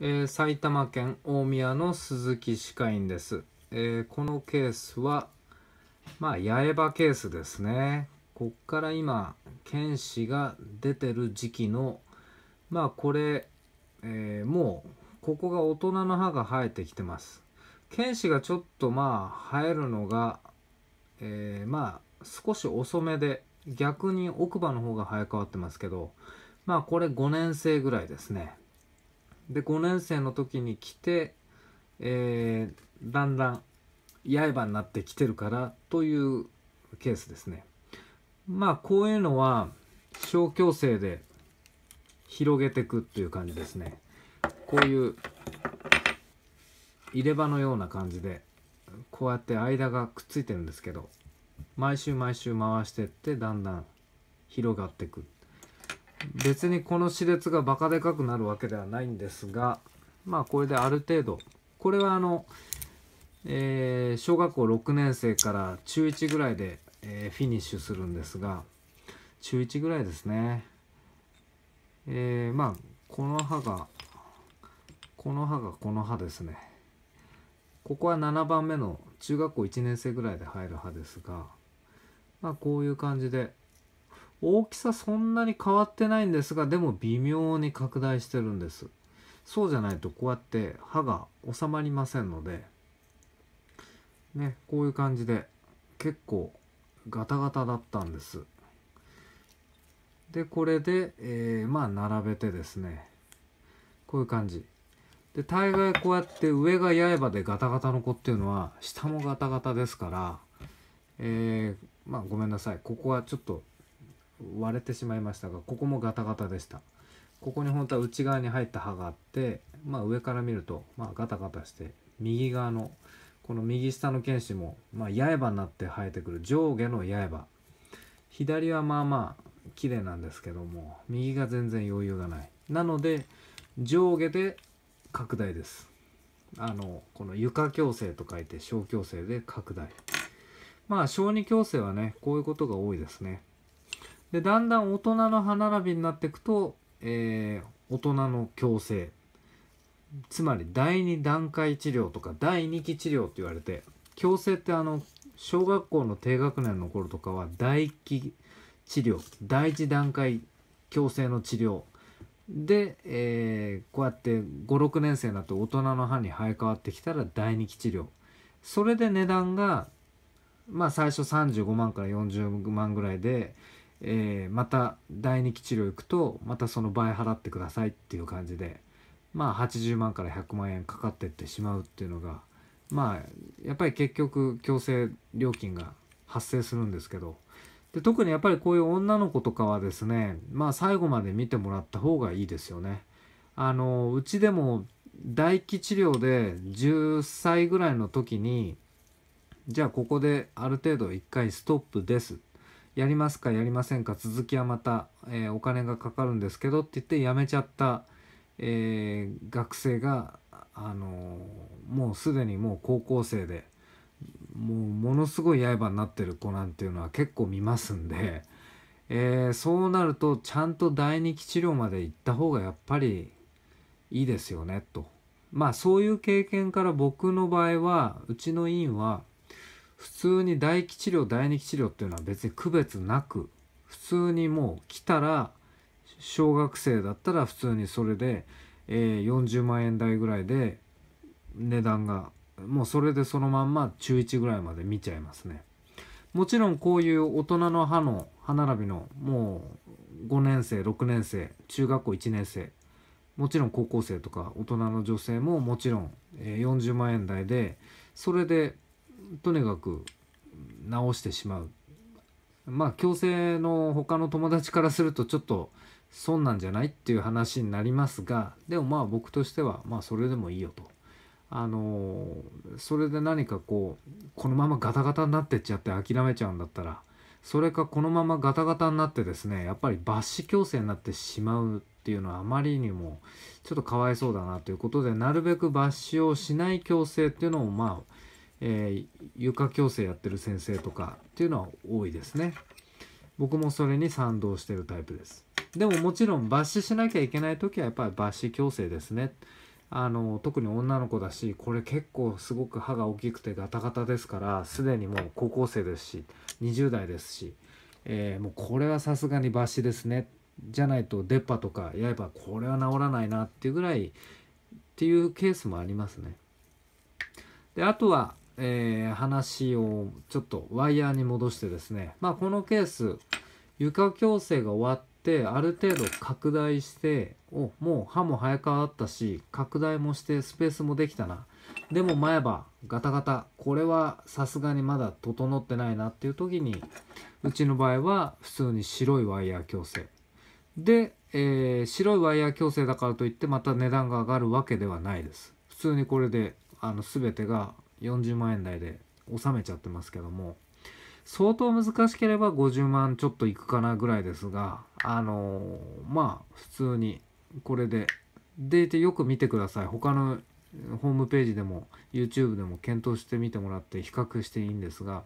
えー、埼玉県大宮の鈴木歯科医院です、えー、このケースはまあ八重歯ケースですねこっから今犬歯が出てる時期のまあこれ、えー、もうここが大人の歯が生えてきてます犬歯がちょっとまあ生えるのが、えー、まあ少し遅めで逆に奥歯の方が生え変わってますけどまあこれ5年生ぐらいですねで5年生の時に来て、えー、だんだん刃になってきてるからというケースですね。まあこういうのは小矯正で広げてくっていう感じですね。こういう入れ歯のような感じでこうやって間がくっついてるんですけど毎週毎週回してってだんだん広がってくって別にこの熾烈がバカでかくなるわけではないんですがまあこれである程度これはあの、えー、小学校6年生から中1ぐらいで、えー、フィニッシュするんですが中1ぐらいですねえー、まあこの歯がこの歯がこの歯ですねここは7番目の中学校1年生ぐらいで入る歯ですがまあこういう感じで大きさそんなに変わってないんですがでも微妙に拡大してるんですそうじゃないとこうやって歯が収まりませんのでねこういう感じで結構ガタガタだったんですでこれで、えー、まあ並べてですねこういう感じで大概こうやって上が刃でガタガタの子っていうのは下もガタガタですから、えー、まあごめんなさいここはちょっと割れてしまいましたがここもガタガタでしたここに本当は内側に入った刃があって、まあ、上から見ると、まあ、ガタガタして右側のこの右下の剣士も、まあ、刃になって生えてくる上下の刃左はまあまあ綺麗なんですけども右が全然余裕がないなので上下で拡大ですあのこの床矯正と書いて小矯正で拡大まあ小児矯正はねこういうことが多いですねでだんだん大人の歯並びになっていくと、えー、大人の矯正つまり第2段階治療とか第2期治療って言われて矯正ってあの小学校の低学年の頃とかは第1期治療第1段階矯正の治療で、えー、こうやって56年生になって大人の歯に生え変わってきたら第2期治療それで値段がまあ最初35万から40万ぐらいでえー、また第2期治療行くとまたその倍払ってくださいっていう感じでまあ80万から100万円かかってってしまうっていうのがまあやっぱり結局強制料金が発生するんですけどで特にやっぱりこういう女の子とかはですねまあ最後まで見てもらった方がいいですよね。あのうちでも唾液治療で10歳ぐらいの時にじゃあここである程度1回ストップですやりますかやりませんか続きはまた、えー、お金がかかるんですけどって言って辞めちゃった、えー、学生が、あのー、もうすでにもう高校生でもうものすごい刃になってる子なんていうのは結構見ますんで、えそうなるとちゃんと第二期治療まで行った方がやっぱりいいですよねと。まあそういう経験から僕の場合はうちの院は普通に第一治療第二期治療っていうのは別に区別なく普通にもう来たら小学生だったら普通にそれで、えー、40万円台ぐらいで値段がもうそれでそのまんま中1ぐらいまで見ちゃいますねもちろんこういう大人の歯の歯並びのもう5年生6年生中学校1年生もちろん高校生とか大人の女性ももちろん40万円台でそれでとにかく直してしまうまあ強制の他の友達からするとちょっと損なんじゃないっていう話になりますがでもまあ僕としてはまあそれでもいいよと。あのそれで何かこうこのままガタガタになってっちゃって諦めちゃうんだったらそれかこのままガタガタになってですねやっぱり抜歯矯正になってしまうっていうのはあまりにもちょっとかわいそうだなということでなるべく抜歯をしない矯正っていうのをまあえー、床矯正やってる先生とかっていうのは多いですね。僕もそれに賛同してるタイプです。でももちろん抜歯しなきゃいけない時はやっぱり抜歯矯正ですね。あの特に女の子だしこれ結構すごく歯が大きくてガタガタですからすでにもう高校生ですし20代ですし、えー、もうこれはさすがに抜歯ですねじゃないと出っ歯とかやればこれは治らないなっていうぐらいっていうケースもありますね。であとはえー、話をちょっとワイヤーに戻してですね、まあ、このケース床矯正が終わってある程度拡大しておもう歯も生え変わったし拡大もしてスペースもできたなでも前歯ガタガタこれはさすがにまだ整ってないなっていう時にうちの場合は普通に白いワイヤー矯正で、えー、白いワイヤー矯正だからといってまた値段が上がるわけではないです普通にこれであの全てが40万円台で収めちゃってますけども相当難しければ50万ちょっといくかなぐらいですがあのー、まあ普通にこれででいてよく見てください他のホームページでも YouTube でも検討してみてもらって比較していいんですが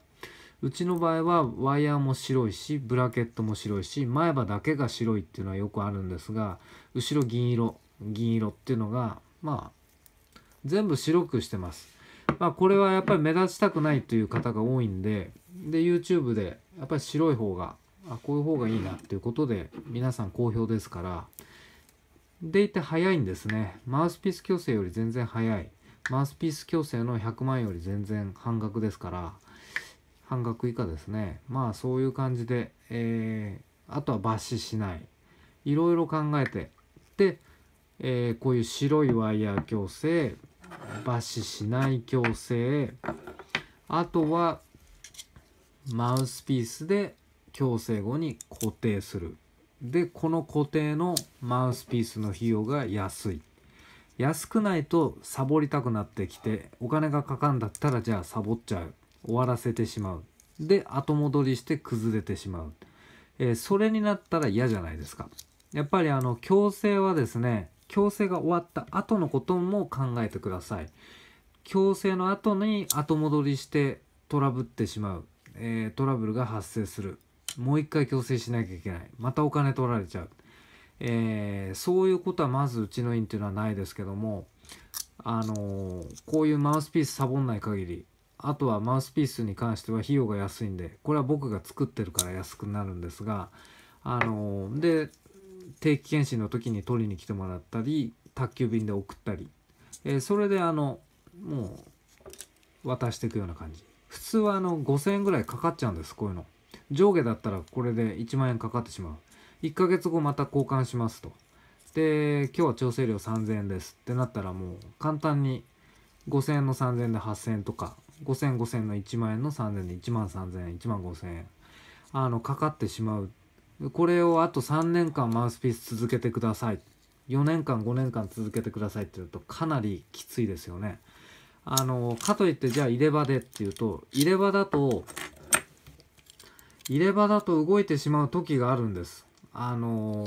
うちの場合はワイヤーも白いしブラケットも白いし前歯だけが白いっていうのはよくあるんですが後ろ銀色銀色っていうのがまあ全部白くしてますまあ、これはやっぱり目立ちたくないという方が多いんでで YouTube でやっぱり白い方があこういう方がいいなっていうことで皆さん好評ですからでいて早いんですねマウスピース矯正より全然早いマウスピース矯正の100万より全然半額ですから半額以下ですねまあそういう感じで、えー、あとは抜歯しないいろいろ考えてで、えー、こういう白いワイヤー矯正ばししない矯正あとはマウスピースで矯正後に固定するでこの固定のマウスピースの費用が安い安くないとサボりたくなってきてお金がかかんだったらじゃあサボっちゃう終わらせてしまうで後戻りして崩れてしまう、えー、それになったら嫌じゃないですかやっぱりあの矯正はですね矯正が終わった後のことも考えてください強制の後に後戻りしてトラブってしまう、えー、トラブルが発生するもう一回矯正しなきゃいけないまたお金取られちゃう、えー、そういうことはまずうちの院っていうのはないですけどもあのー、こういうマウスピースサボんない限りあとはマウスピースに関しては費用が安いんでこれは僕が作ってるから安くなるんですがあのー、で定期検診の時に取りに来てもらったり宅急便で送ったり、えー、それであのもう渡していくような感じ普通はあの5000円ぐらいかかっちゃうんですこういうの上下だったらこれで1万円かかってしまう1ヶ月後また交換しますとで今日は調整料3000円ですってなったらもう簡単に5000円の3000円で8000円とか5000円5000円の1万円の3000円で1万3000円1万5000円あのかかってしまうこれをあと3年間マウスピース続けてください4年間5年間続けてくださいって言うとかなりきついですよねあのかといってじゃあ入れ歯でっていうと入れ歯だと入れ歯だと動いてしまう時があるんですあの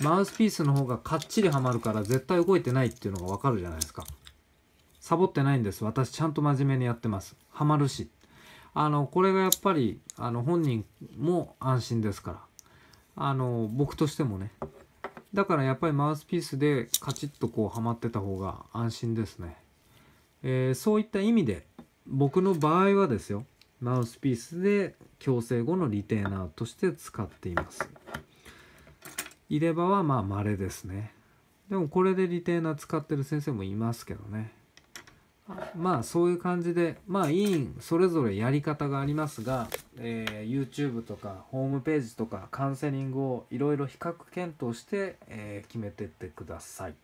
マウスピースの方がかっちりはまるから絶対動いてないっていうのがわかるじゃないですかサボってないんです私ちゃんと真面目にやってますはまるしあのこれがやっぱりあの本人も安心ですからあの僕としてもねだからやっぱりマウスピースでカチッとこうはまってた方が安心ですね、えー、そういった意味で僕の場合はですよマウスピースで矯正後のリテーナーとして使っています入れ歯はまあ稀ですねでもこれでリテーナー使ってる先生もいますけどねまあそういう感じでまあ委員それぞれやり方がありますが、えー、YouTube とかホームページとかカウンセリングをいろいろ比較検討して、えー、決めてってください。